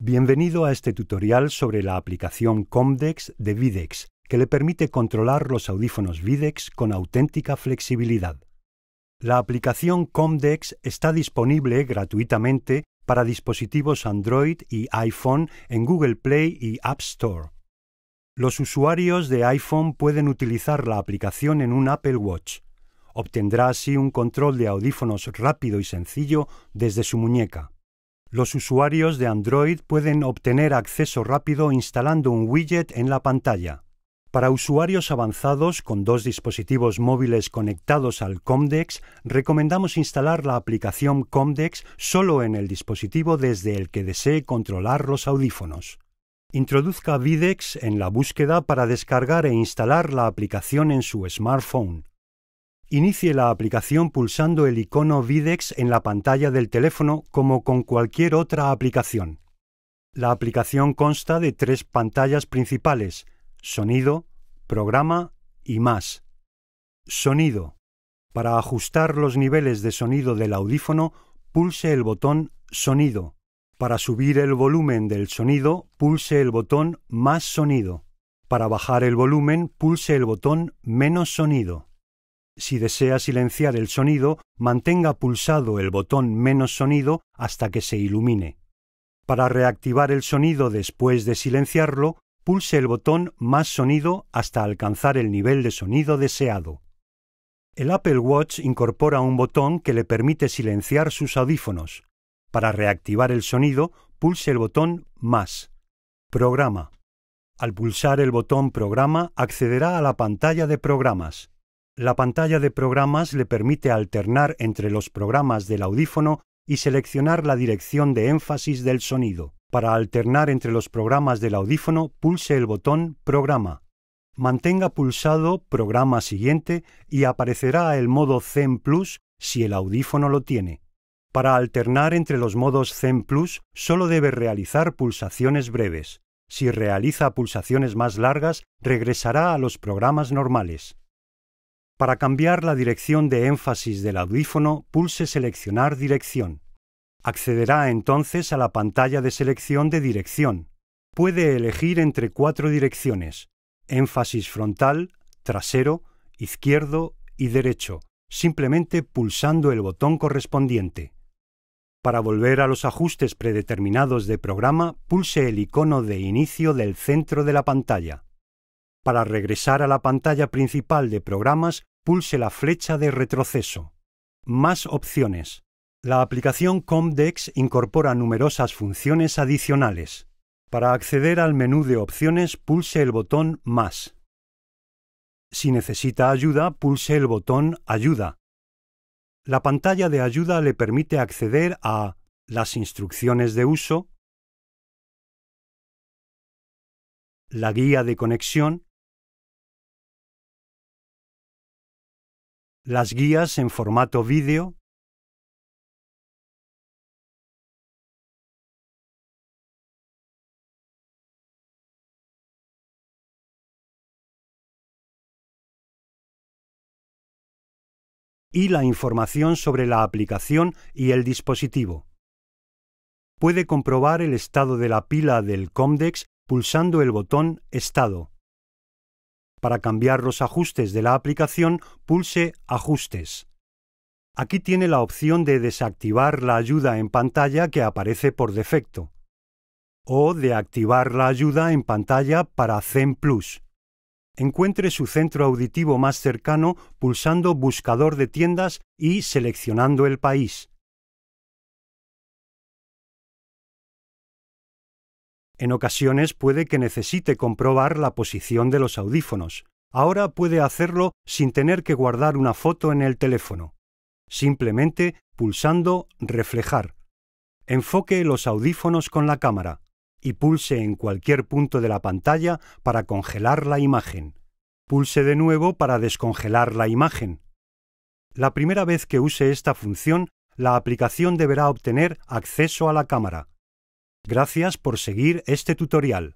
Bienvenido a este tutorial sobre la aplicación Comdex de Videx, que le permite controlar los audífonos Videx con auténtica flexibilidad. La aplicación Comdex está disponible gratuitamente para dispositivos Android y iPhone en Google Play y App Store. Los usuarios de iPhone pueden utilizar la aplicación en un Apple Watch. Obtendrá así un control de audífonos rápido y sencillo desde su muñeca. Los usuarios de Android pueden obtener acceso rápido instalando un widget en la pantalla. Para usuarios avanzados con dos dispositivos móviles conectados al Comdex, recomendamos instalar la aplicación Comdex solo en el dispositivo desde el que desee controlar los audífonos. Introduzca Videx en la búsqueda para descargar e instalar la aplicación en su smartphone. Inicie la aplicación pulsando el icono Videx en la pantalla del teléfono como con cualquier otra aplicación. La aplicación consta de tres pantallas principales, sonido, programa y más. Sonido. Para ajustar los niveles de sonido del audífono, pulse el botón Sonido. Para subir el volumen del sonido, pulse el botón Más sonido. Para bajar el volumen, pulse el botón Menos sonido. Si desea silenciar el sonido, mantenga pulsado el botón menos sonido hasta que se ilumine. Para reactivar el sonido después de silenciarlo, pulse el botón más sonido hasta alcanzar el nivel de sonido deseado. El Apple Watch incorpora un botón que le permite silenciar sus audífonos. Para reactivar el sonido, pulse el botón más. Programa. Al pulsar el botón Programa accederá a la pantalla de programas. La pantalla de programas le permite alternar entre los programas del audífono y seleccionar la dirección de énfasis del sonido. Para alternar entre los programas del audífono, pulse el botón Programa. Mantenga pulsado Programa siguiente y aparecerá el modo Zen Plus si el audífono lo tiene. Para alternar entre los modos Zen Plus, solo debe realizar pulsaciones breves. Si realiza pulsaciones más largas, regresará a los programas normales. Para cambiar la dirección de énfasis del audífono, pulse Seleccionar dirección. Accederá entonces a la pantalla de selección de dirección. Puede elegir entre cuatro direcciones, énfasis frontal, trasero, izquierdo y derecho, simplemente pulsando el botón correspondiente. Para volver a los ajustes predeterminados de programa, pulse el icono de inicio del centro de la pantalla. Para regresar a la pantalla principal de programas, pulse la flecha de retroceso. Más opciones. La aplicación Comdex incorpora numerosas funciones adicionales. Para acceder al menú de opciones, pulse el botón Más. Si necesita ayuda, pulse el botón Ayuda. La pantalla de ayuda le permite acceder a las instrucciones de uso, la guía de conexión, las guías en formato vídeo, y la información sobre la aplicación y el dispositivo. Puede comprobar el estado de la pila del Comdex pulsando el botón Estado. Para cambiar los ajustes de la aplicación, pulse Ajustes. Aquí tiene la opción de desactivar la ayuda en pantalla que aparece por defecto o de activar la ayuda en pantalla para Zen Plus. Encuentre su centro auditivo más cercano pulsando Buscador de tiendas y seleccionando el país. En ocasiones puede que necesite comprobar la posición de los audífonos. Ahora puede hacerlo sin tener que guardar una foto en el teléfono, simplemente pulsando Reflejar. Enfoque los audífonos con la cámara y pulse en cualquier punto de la pantalla para congelar la imagen. Pulse de nuevo para descongelar la imagen. La primera vez que use esta función, la aplicación deberá obtener acceso a la cámara. Gracias por seguir este tutorial.